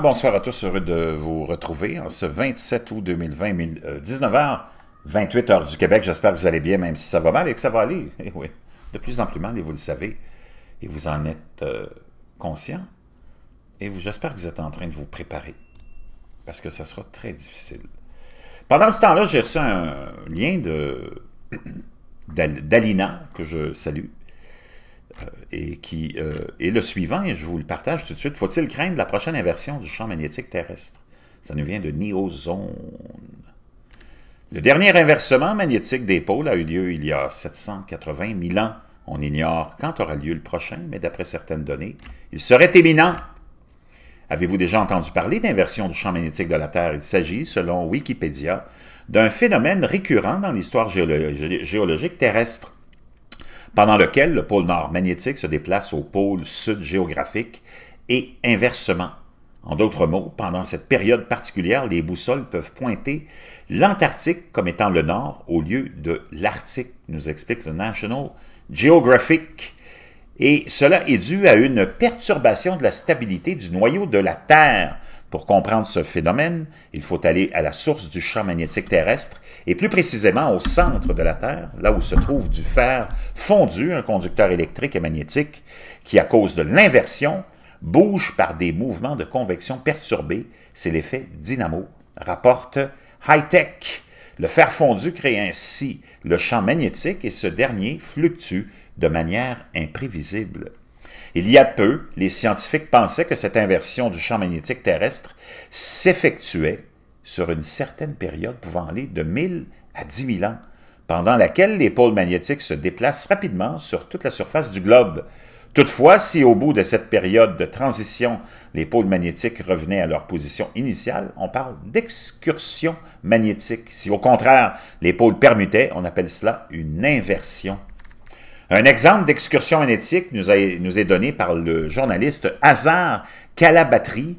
bonsoir à tous, heureux de vous retrouver en ce 27 août 2020, 19h, 28 h du Québec. J'espère que vous allez bien, même si ça va mal et que ça va aller. Et eh oui, de plus en plus mal, et vous le savez, et vous en êtes euh, conscient. Et j'espère que vous êtes en train de vous préparer, parce que ça sera très difficile. Pendant ce temps-là, j'ai reçu un lien d'Alina, que je salue, euh, et qui est euh, le suivant, et je vous le partage tout de suite, faut-il craindre la prochaine inversion du champ magnétique terrestre? Ça nous vient de Niozone. Le dernier inversement magnétique des pôles a eu lieu il y a 780 000 ans. On ignore quand aura lieu le prochain, mais d'après certaines données, il serait éminent. Avez-vous déjà entendu parler d'inversion du champ magnétique de la Terre? Il s'agit, selon Wikipédia, d'un phénomène récurrent dans l'histoire géologique terrestre pendant lequel le pôle nord magnétique se déplace au pôle sud géographique et inversement. En d'autres mots, pendant cette période particulière, les boussoles peuvent pointer l'Antarctique comme étant le nord au lieu de l'Arctique, nous explique le National Geographic. Et cela est dû à une perturbation de la stabilité du noyau de la Terre pour comprendre ce phénomène, il faut aller à la source du champ magnétique terrestre et plus précisément au centre de la Terre, là où se trouve du fer fondu, un conducteur électrique et magnétique, qui à cause de l'inversion bouge par des mouvements de convection perturbés. C'est l'effet dynamo, rapporte Hightech. Le fer fondu crée ainsi le champ magnétique et ce dernier fluctue de manière imprévisible. Il y a peu, les scientifiques pensaient que cette inversion du champ magnétique terrestre s'effectuait sur une certaine période pouvant aller de 1000 à 10 000 ans, pendant laquelle les pôles magnétiques se déplacent rapidement sur toute la surface du globe. Toutefois, si au bout de cette période de transition, les pôles magnétiques revenaient à leur position initiale, on parle d'excursion magnétique. Si au contraire, les pôles permutaient, on appelle cela une inversion un exemple d'excursion magnétique nous, est donné par le journaliste Hazard Calabatri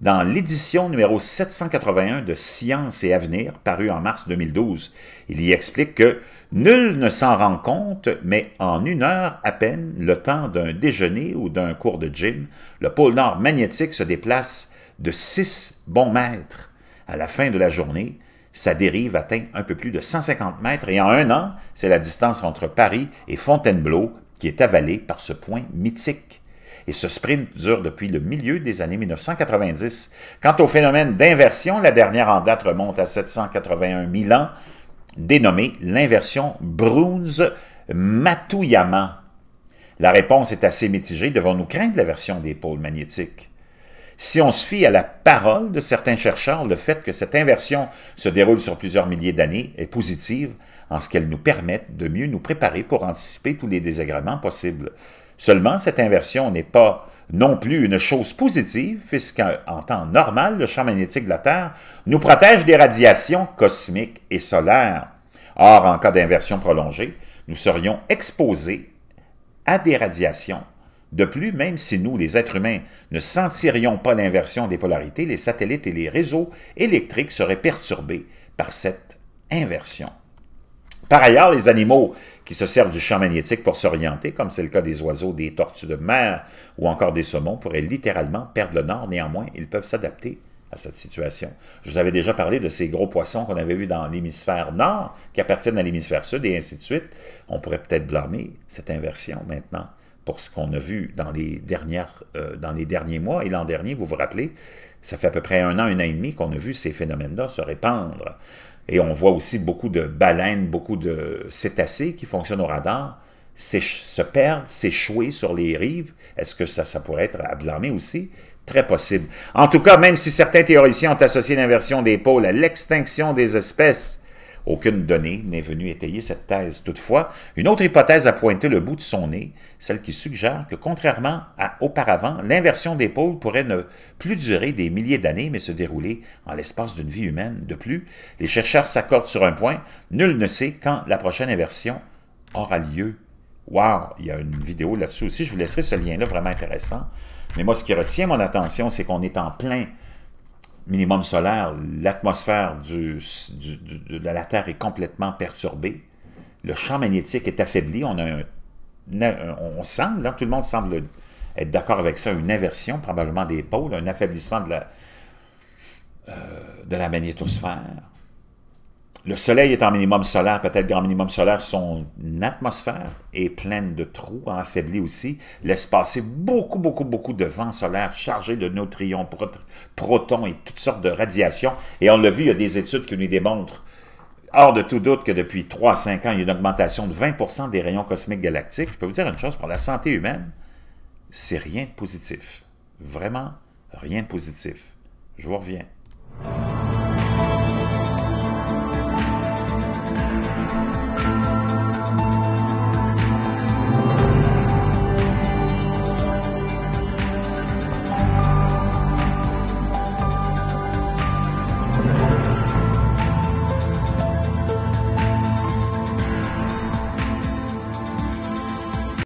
dans l'édition numéro 781 de Science et Avenir, paru en mars 2012. Il y explique que Nul ne s'en rend compte, mais en une heure à peine, le temps d'un déjeuner ou d'un cours de gym, le pôle nord magnétique se déplace de 6 bons mètres. À la fin de la journée, sa dérive atteint un peu plus de 150 mètres et en un an, c'est la distance entre Paris et Fontainebleau qui est avalée par ce point mythique. Et ce sprint dure depuis le milieu des années 1990. Quant au phénomène d'inversion, la dernière en date remonte à 781 000 ans, dénommée l'inversion Bruns-Matuyama. La réponse est assez mitigée, devons-nous craindre la version des pôles magnétiques? Si on se fie à la parole de certains chercheurs, le fait que cette inversion se déroule sur plusieurs milliers d'années est positive en ce qu'elle nous permette de mieux nous préparer pour anticiper tous les désagréments possibles. Seulement, cette inversion n'est pas non plus une chose positive, puisqu'en temps normal, le champ magnétique de la Terre nous protège des radiations cosmiques et solaires. Or, en cas d'inversion prolongée, nous serions exposés à des radiations de plus, même si nous, les êtres humains, ne sentirions pas l'inversion des polarités, les satellites et les réseaux électriques seraient perturbés par cette inversion. Par ailleurs, les animaux qui se servent du champ magnétique pour s'orienter, comme c'est le cas des oiseaux, des tortues de mer ou encore des saumons, pourraient littéralement perdre le nord. Néanmoins, ils peuvent s'adapter à cette situation. Je vous avais déjà parlé de ces gros poissons qu'on avait vus dans l'hémisphère nord, qui appartiennent à l'hémisphère sud, et ainsi de suite. On pourrait peut-être blâmer cette inversion maintenant pour ce qu'on a vu dans les, dernières, euh, dans les derniers mois. Et l'an dernier, vous vous rappelez, ça fait à peu près un an, un an et demi qu'on a vu ces phénomènes-là se répandre. Et on voit aussi beaucoup de baleines, beaucoup de cétacés qui fonctionnent au radar, se perdre, s'échouer sur les rives. Est-ce que ça, ça pourrait être à blâmer aussi? Très possible. En tout cas, même si certains théoriciens ont associé l'inversion des pôles à l'extinction des espèces, aucune donnée n'est venue étayer cette thèse. Toutefois, une autre hypothèse a pointé le bout de son nez, celle qui suggère que, contrairement à auparavant, l'inversion des pôles pourrait ne plus durer des milliers d'années, mais se dérouler en l'espace d'une vie humaine. De plus, les chercheurs s'accordent sur un point, nul ne sait quand la prochaine inversion aura lieu. Wow! Il y a une vidéo là-dessus aussi, je vous laisserai ce lien-là vraiment intéressant. Mais moi, ce qui retient mon attention, c'est qu'on est en plein minimum solaire, l'atmosphère du, de la Terre est complètement perturbée. Le champ magnétique est affaibli. On, a un, on semble, hein, tout le monde semble être d'accord avec ça, une inversion probablement des pôles, un affaiblissement de la, euh, de la magnétosphère. Le soleil est en minimum solaire, peut-être grand minimum solaire, son atmosphère est pleine de trous, affaiblie aussi, laisse passer beaucoup, beaucoup, beaucoup de vent solaire chargé de neutrions, protons et toutes sortes de radiations. Et on l'a vu, il y a des études qui nous démontrent, hors de tout doute, que depuis 3 5 ans, il y a une augmentation de 20 des rayons cosmiques galactiques. Je peux vous dire une chose, pour la santé humaine, c'est rien de positif. Vraiment, rien de positif. Je vous reviens.